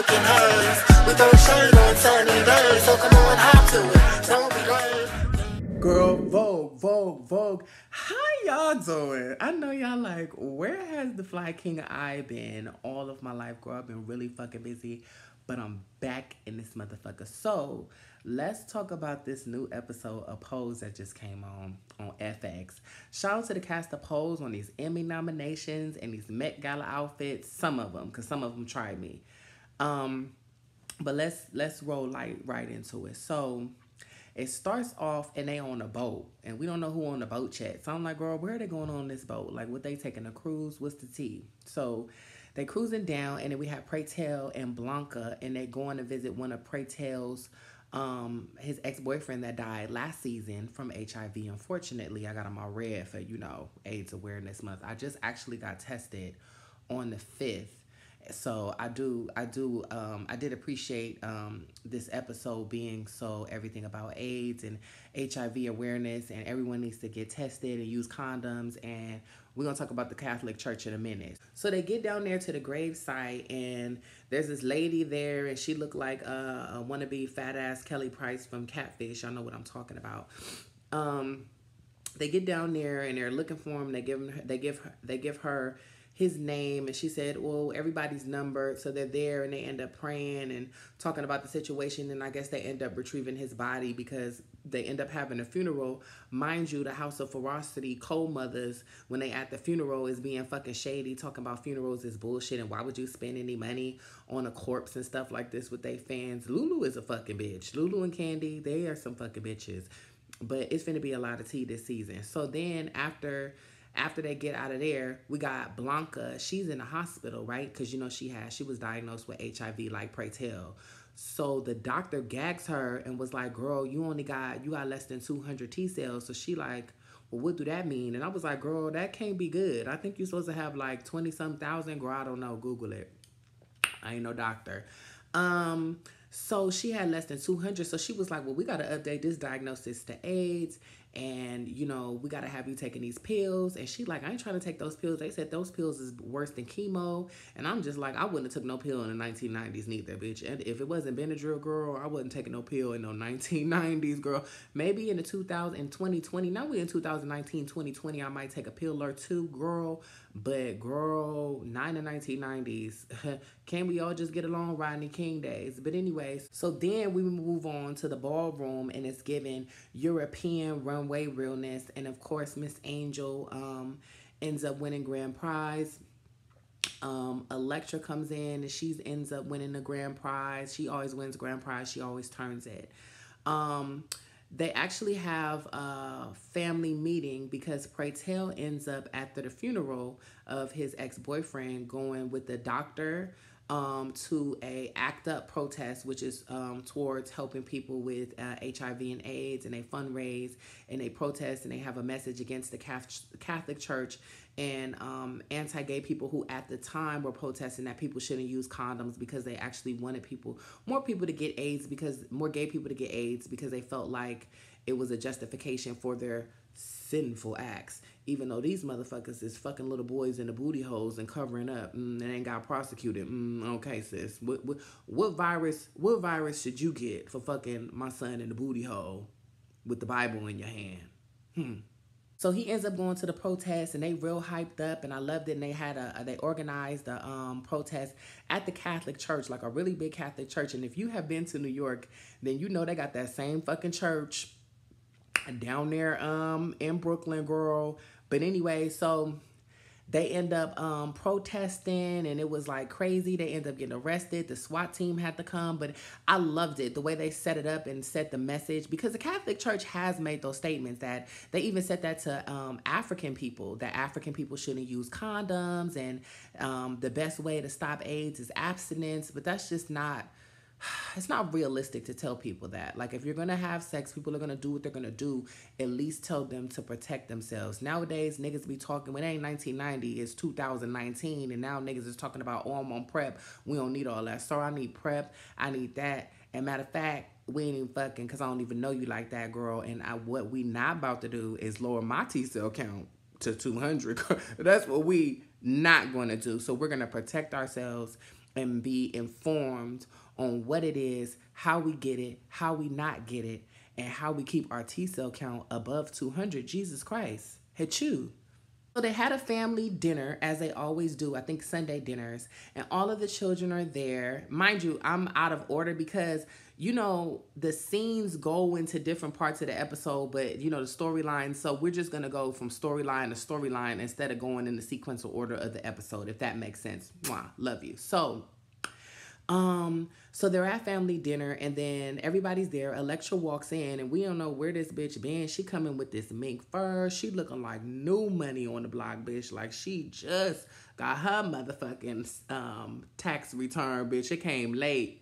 on sunny days, so come on, hop to it. Girl, Vogue, Vogue, Vogue. How y'all doing? I know y'all like, where has the Fly King I been all of my life? Girl, I've been really fucking busy, but I'm back in this motherfucker. So, let's talk about this new episode of Pose that just came on on FX. Shout out to the cast of Pose on these Emmy nominations and these Met Gala outfits. Some of them, because some of them tried me. Um, but let's let's roll like right into it. So it starts off and they on a boat and we don't know who on the boat yet. So I'm like, girl, where are they going on this boat? Like, what they taking a cruise? What's the tea? So they cruising down and then we have Praytail and Blanca and they going to visit one of Praytail's um his ex-boyfriend that died last season from HIV. Unfortunately, I got him all red for, you know, AIDS awareness month. I just actually got tested on the 5th so i do i do um, i did appreciate um, this episode being so everything about aids and hiv awareness and everyone needs to get tested and use condoms and we're going to talk about the catholic church in a minute so they get down there to the gravesite and there's this lady there and she looked like a, a wannabe fat ass kelly price from catfish y'all know what i'm talking about um, they get down there and they're looking for him they give him they give her they give her his name and she said well everybody's numbered so they're there and they end up praying and talking about the situation and i guess they end up retrieving his body because they end up having a funeral mind you the house of ferocity cold mothers when they at the funeral is being fucking shady talking about funerals is bullshit and why would you spend any money on a corpse and stuff like this with their fans lulu is a fucking bitch lulu and candy they are some fucking bitches but it's gonna be a lot of tea this season so then after after they get out of there, we got Blanca. She's in the hospital, right? Because you know she had she was diagnosed with HIV, like pray tell. So the doctor gags her and was like, "Girl, you only got you got less than 200 T cells." So she like, "Well, what do that mean?" And I was like, "Girl, that can't be good. I think you're supposed to have like 20 some thousand. Girl, I don't know. Google it. I ain't no doctor." Um. So she had less than 200. So she was like, Well, we got to update this diagnosis to AIDS and you know we got to have you taking these pills and she like i ain't trying to take those pills they said those pills is worse than chemo and i'm just like i wouldn't have took no pill in the 1990s neither bitch and if it wasn't benadryl girl i would not take no pill in no 1990s girl maybe in the 2000 20 now we in 2019 2020 i might take a pill or two girl but girl nine 1990s can we all just get along rodney king days but anyways so then we move on to the ballroom and it's given european way realness. And of course, Miss Angel um, ends up winning grand prize. Um, Electra comes in and she ends up winning the grand prize. She always wins grand prize. She always turns it. Um, they actually have a family meeting because Praytail ends up after the funeral of his ex-boyfriend going with the doctor um, to a ACT UP protest, which is um, towards helping people with uh, HIV and AIDS, and they fundraise and they protest and they have a message against the Catholic Church and um, anti-gay people who at the time were protesting that people shouldn't use condoms because they actually wanted people, more people to get AIDS because more gay people to get AIDS because they felt like it was a justification for their sinful acts. Even though these motherfuckers is fucking little boys in the booty holes and covering up, mm, and ain't got prosecuted. Mm, okay, sis, what, what what virus? What virus should you get for fucking my son in the booty hole with the Bible in your hand? Hmm. So he ends up going to the protest, and they real hyped up, and I loved it. And they had a, they organized a um, protest at the Catholic church, like a really big Catholic church. And if you have been to New York, then you know they got that same fucking church down there um in Brooklyn, girl. But anyway, so they end up um, protesting and it was like crazy. They end up getting arrested. The SWAT team had to come, but I loved it the way they set it up and set the message because the Catholic Church has made those statements that they even said that to um, African people that African people shouldn't use condoms and um, the best way to stop AIDS is abstinence, but that's just not it's not realistic to tell people that. Like, if you're gonna have sex, people are gonna do what they're gonna do. At least tell them to protect themselves. Nowadays, niggas be talking, when it ain't 1990, it's 2019, and now niggas is talking about, oh, I'm on prep. We don't need all that. So I need prep. I need that. And matter of fact, we ain't even fucking because I don't even know you like that, girl. And I, what we not about to do is lower my T cell count to 200. That's what we not gonna do. So we're gonna protect ourselves and be informed on what it is, how we get it, how we not get it, and how we keep our T cell count above 200. Jesus Christ. Hachu. So they had a family dinner as they always do, I think Sunday dinners, and all of the children are there. Mind you, I'm out of order because you know the scenes go into different parts of the episode, but you know the storyline. So we're just gonna go from storyline to storyline instead of going in the sequential order of the episode, if that makes sense. Mwah, love you. So um, so they're at family dinner and then everybody's there. Electra walks in and we don't know where this bitch been. She coming with this mink fur. She looking like new money on the block, bitch. Like she just got her motherfucking um tax return, bitch. It came late.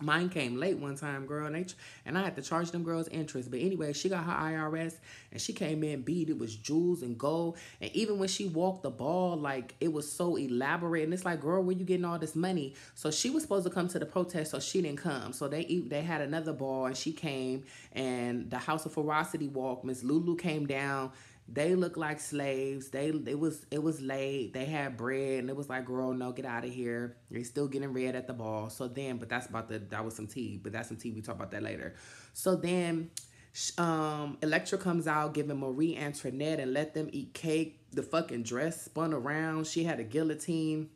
Mine came late one time, girl, and, they, and I had to charge them girls interest. But anyway, she got her IRS, and she came in beat. It was jewels and gold, and even when she walked the ball, like, it was so elaborate. And it's like, girl, where you getting all this money? So she was supposed to come to the protest, so she didn't come. So they they had another ball, and she came, and the House of Ferocity walk, Miss Lulu came down, they looked like slaves. They it was it was late. They had bread and it was like, girl, no, get out of here. You're still getting red at the ball. So then, but that's about the that was some tea, but that's some tea. We talk about that later. So then um Electra comes out giving Marie Antoinette and let them eat cake. The fucking dress spun around. She had a guillotine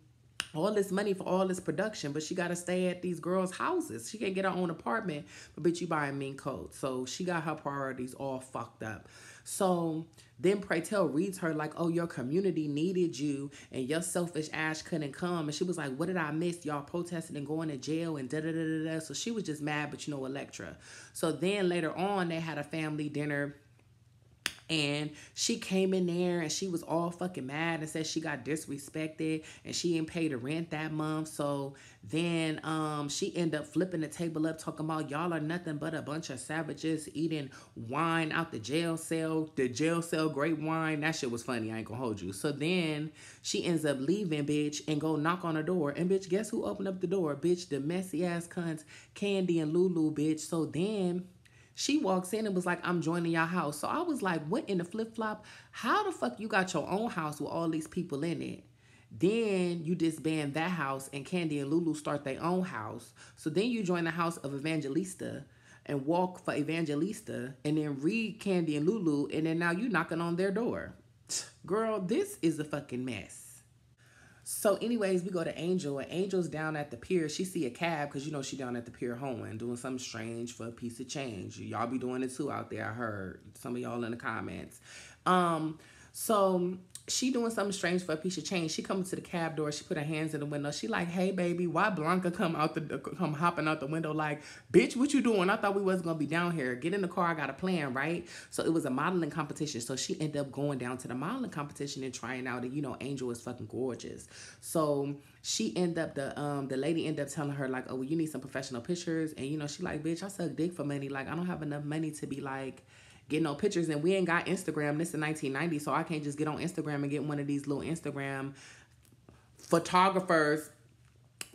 all this money for all this production, but she got to stay at these girls' houses. She can't get her own apartment, but bitch, you buying mean coat. So she got her priorities all fucked up. So then Pray Tell reads her like, oh, your community needed you and your selfish ass couldn't come. And she was like, what did I miss? Y'all protesting and going to jail and da da da da da. So she was just mad, but you know, Electra. So then later on, they had a family dinner and she came in there and she was all fucking mad and said she got disrespected and she didn't pay the rent that month. So then um, she ended up flipping the table up, talking about y'all are nothing but a bunch of savages eating wine out the jail cell, the jail cell great wine. That shit was funny. I ain't gonna hold you. So then she ends up leaving, bitch, and go knock on her door. And bitch, guess who opened up the door? Bitch, the messy ass cunts, Candy and Lulu, bitch. So then she walks in and was like, I'm joining your house. So I was like, what in the flip flop? How the fuck you got your own house with all these people in it? Then you disband that house and Candy and Lulu start their own house. So then you join the house of Evangelista and walk for Evangelista and then read Candy and Lulu and then now you knocking on their door. Girl, this is a fucking mess. So anyways, we go to Angel and Angel's down at the pier. She see a cab because you know she down at the pier honing, doing something strange for a piece of change. Y'all be doing it too out there, I heard. Some of y'all in the comments. Um, so she doing something strange for a piece of change. She come to the cab door. She put her hands in the window. She like, hey baby, why Blanca come out the come hopping out the window like, bitch, what you doing? I thought we wasn't gonna be down here. Get in the car. I got a plan, right? So it was a modeling competition. So she ended up going down to the modeling competition and trying out. And you know, Angel is fucking gorgeous. So she end up the um the lady end up telling her like, oh, well, you need some professional pictures. And you know, she like, bitch, I suck dick for money. Like I don't have enough money to be like get no pictures. And we ain't got Instagram. This is 1990, so I can't just get on Instagram and get one of these little Instagram photographers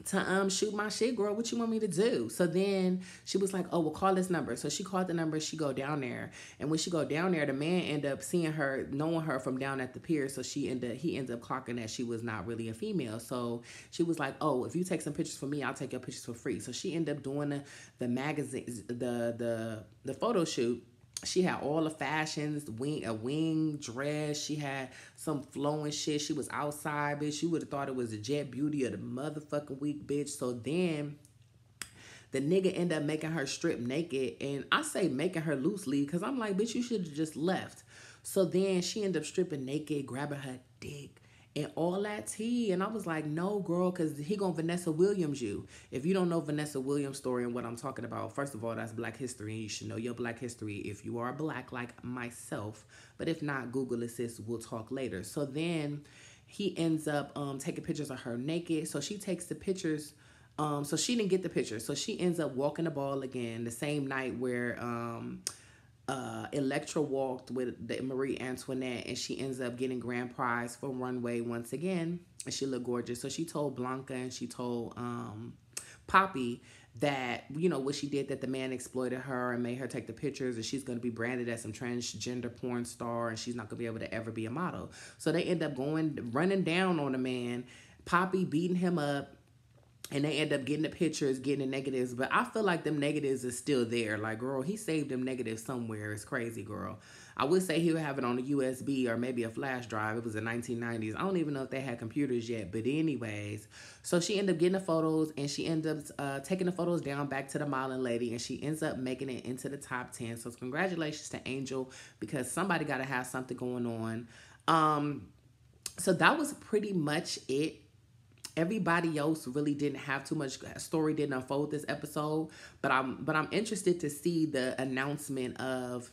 to um shoot my shit, girl. What you want me to do? So then she was like, "Oh, we'll call this number." So she called the number. She go down there, and when she go down there, the man end up seeing her, knowing her from down at the pier. So she end up he ends up clocking that she was not really a female. So she was like, "Oh, if you take some pictures for me, I'll take your pictures for free." So she end up doing the the magazine the the the photo shoot she had all the fashions, wing a wing dress. She had some flowing shit. She was outside, bitch. You would have thought it was a Jet Beauty or the motherfucking week, bitch. So then the nigga end up making her strip naked, and I say making her loosely because I'm like, bitch, you should have just left. So then she end up stripping naked, grabbing her dick, and all that tea. And I was like, no, girl, because he gonna Vanessa Williams you. If you don't know Vanessa Williams' story and what I'm talking about, first of all, that's black history, and you should know your black history if you are black like myself. But if not, Google assist, we'll talk later. So then he ends up um, taking pictures of her naked. So she takes the pictures. Um, so she didn't get the picture. So she ends up walking the ball again the same night where um, – uh, Electra walked with the Marie Antoinette and she ends up getting grand prize for runway once again. And she looked gorgeous. So she told Blanca and she told um, Poppy that, you know, what she did, that the man exploited her and made her take the pictures and she's going to be branded as some transgender porn star and she's not going to be able to ever be a model. So they end up going, running down on a man, Poppy beating him up and they end up getting the pictures, getting the negatives. But I feel like them negatives is still there. Like, girl, he saved them negatives somewhere. It's crazy, girl. I would say he would have it on a USB or maybe a flash drive. It was the 1990s. I don't even know if they had computers yet. But anyways, so she ended up getting the photos and she ended up uh, taking the photos down back to the modeling lady and she ends up making it into the top 10. So congratulations to Angel because somebody got to have something going on. Um, so that was pretty much it everybody else really didn't have too much story didn't unfold this episode but i'm but i'm interested to see the announcement of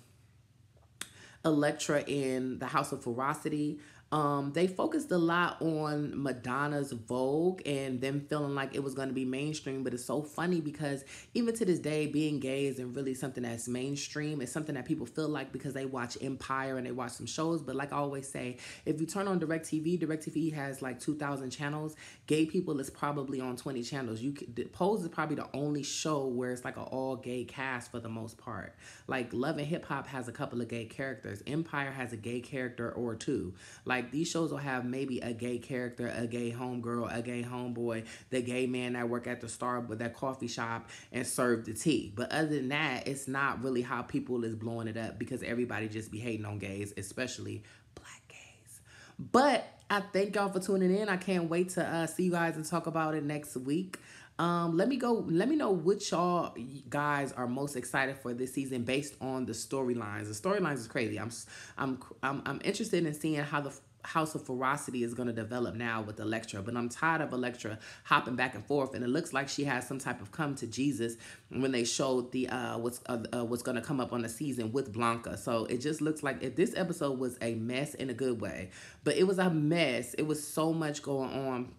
Electra in the House of Ferocity um, they focused a lot on Madonna's Vogue and them feeling like it was going to be mainstream. But it's so funny because even to this day, being gay isn't really something that's mainstream. It's something that people feel like because they watch Empire and they watch some shows. But like I always say, if you turn on DirecTV, DirecTV has like 2,000 channels. Gay people is probably on 20 channels. You could, Pose is probably the only show where it's like an all gay cast for the most part. Like Love and Hip Hop has a couple of gay characters. Empire has a gay character or two. Like like these shows will have maybe a gay character, a gay homegirl, a gay homeboy, the gay man that work at the Starbucks, that coffee shop, and serve the tea. But other than that, it's not really how people is blowing it up because everybody just be hating on gays, especially black gays. But I thank y'all for tuning in. I can't wait to uh, see you guys and talk about it next week. Um, let me go. Let me know which y'all guys are most excited for this season based on the storylines. The storylines is crazy. I'm, I'm, I'm, I'm interested in seeing how the house of ferocity is going to develop now with Electra. But I'm tired of Electra hopping back and forth, and it looks like she has some type of come to Jesus when they showed the uh, what's uh, uh, what's going to come up on the season with Blanca. So it just looks like if this episode was a mess in a good way, but it was a mess. It was so much going on,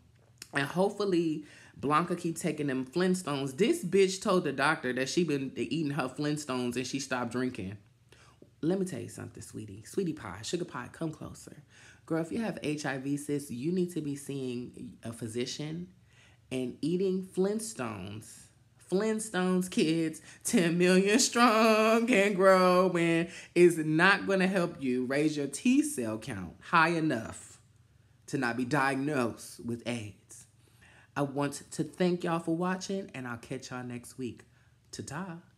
and hopefully. Blanca keep taking them Flintstones. This bitch told the doctor that she been eating her Flintstones and she stopped drinking. Let me tell you something, sweetie. Sweetie pie, sugar pie, come closer Girl, if you have HIV, sis, you need to be seeing a physician and eating Flintstones. Flintstones kids, 10 million strong and growing, is not going to help you raise your T cell count high enough to not be diagnosed with AIDS. I want to thank y'all for watching, and I'll catch y'all next week. Ta ta.